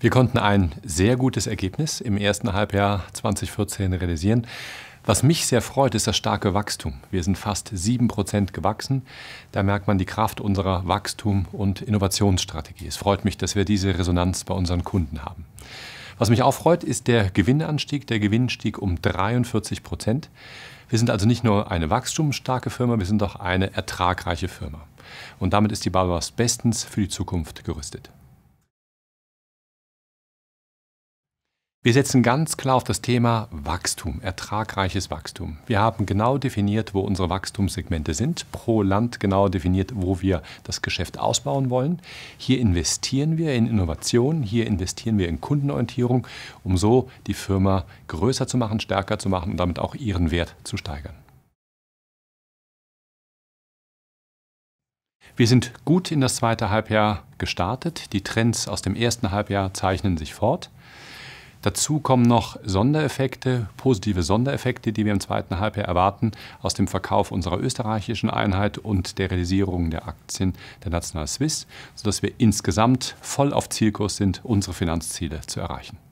Wir konnten ein sehr gutes Ergebnis im ersten Halbjahr 2014 realisieren. Was mich sehr freut, ist das starke Wachstum. Wir sind fast 7% gewachsen. Da merkt man die Kraft unserer Wachstum- und Innovationsstrategie. Es freut mich, dass wir diese Resonanz bei unseren Kunden haben. Was mich auch freut, ist der Gewinnanstieg. Der Gewinn stieg um 43 Prozent. Wir sind also nicht nur eine wachstumsstarke Firma, wir sind auch eine ertragreiche Firma. Und damit ist die Barbas bestens für die Zukunft gerüstet. Wir setzen ganz klar auf das Thema Wachstum, ertragreiches Wachstum. Wir haben genau definiert, wo unsere Wachstumssegmente sind, pro Land genau definiert, wo wir das Geschäft ausbauen wollen. Hier investieren wir in Innovation, hier investieren wir in Kundenorientierung, um so die Firma größer zu machen, stärker zu machen und damit auch ihren Wert zu steigern. Wir sind gut in das zweite Halbjahr gestartet. Die Trends aus dem ersten Halbjahr zeichnen sich fort. Dazu kommen noch Sondereffekte, positive Sondereffekte, die wir im zweiten Halbjahr erwarten, aus dem Verkauf unserer österreichischen Einheit und der Realisierung der Aktien der National Swiss, sodass wir insgesamt voll auf Zielkurs sind, unsere Finanzziele zu erreichen.